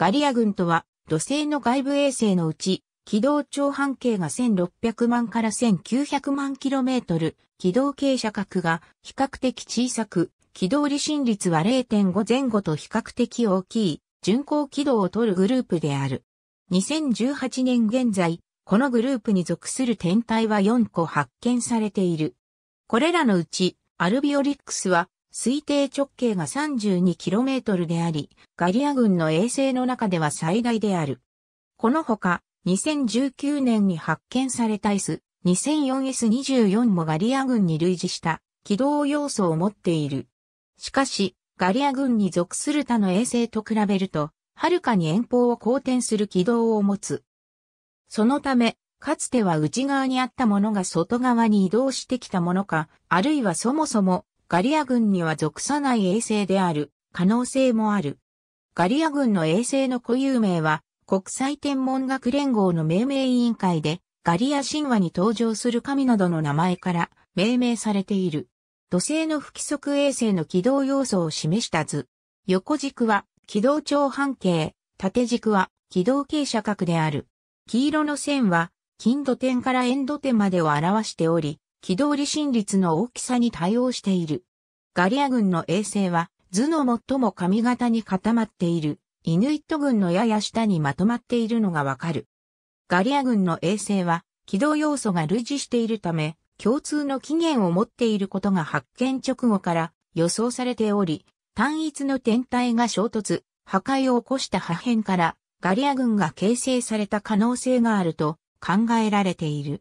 ガリア群とは、土星の外部衛星のうち、軌道長半径が1600万から1900万キロメートル、軌道傾斜角が比較的小さく、軌道離心率は0.5前後と比較的大きい、巡航軌道を取るグループである。2018年現在、このグループに属する天体は4個発見されている。これらのうち、アルビオリックスは推定直径が 32km であり、ガリア軍の衛星の中では最大である。このほか、2019年に発見された S、2004S24 もガリア軍に類似した軌道要素を持っている。しかし、ガリア軍に属する他の衛星と比べると、はるかに遠方を好転する軌道を持つ。そのため、かつては内側にあったものが外側に移動してきたものか、あるいはそもそもガリア軍には属さない衛星である可能性もある。ガリア軍の衛星の固有名は国際天文学連合の命名委員会でガリア神話に登場する神などの名前から命名されている。土星の不規則衛星の軌道要素を示した図。横軸は軌道長半径、縦軸は軌道傾斜角である。黄色の線は近土点からンド点までを表しており、機動離心率の大きさに対応している。ガリア軍の衛星は図の最も髪型に固まっている、イヌイット軍のやや下にまとまっているのがわかる。ガリア軍の衛星は軌道要素が類似しているため、共通の起源を持っていることが発見直後から予想されており、単一の天体が衝突、破壊を起こした破片からガリア軍が形成された可能性があると考えられている。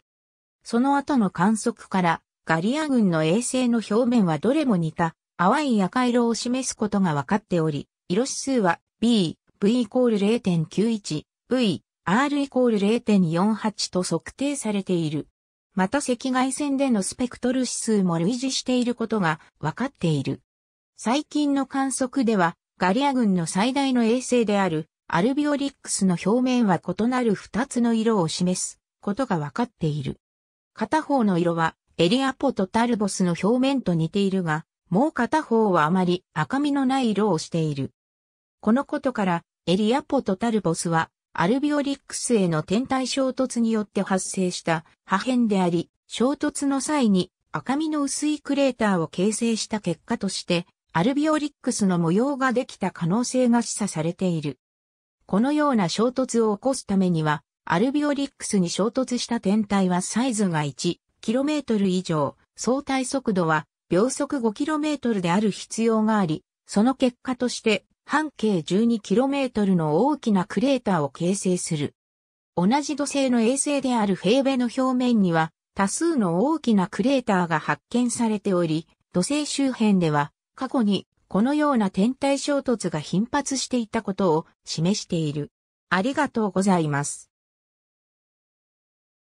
その後の観測から、ガリア群の衛星の表面はどれも似た、淡い赤色を示すことが分かっており、色指数は B、V イコール0.91、V、R イコール0.48と測定されている。また赤外線でのスペクトル指数も類似していることが分かっている。最近の観測では、ガリア群の最大の衛星であるアルビオリックスの表面は異なる2つの色を示すことが分かっている。片方の色はエリアポとタルボスの表面と似ているが、もう片方はあまり赤みのない色をしている。このことから、エリアポとタルボスは、アルビオリックスへの天体衝突によって発生した破片であり、衝突の際に赤みの薄いクレーターを形成した結果として、アルビオリックスの模様ができた可能性が示唆されている。このような衝突を起こすためには、アルビオリックスに衝突した天体はサイズが 1km 以上、相対速度は秒速 5km である必要があり、その結果として半径 12km の大きなクレーターを形成する。同じ土星の衛星であるフェーベの表面には多数の大きなクレーターが発見されており、土星周辺では過去にこのような天体衝突が頻発していたことを示している。ありがとうございます。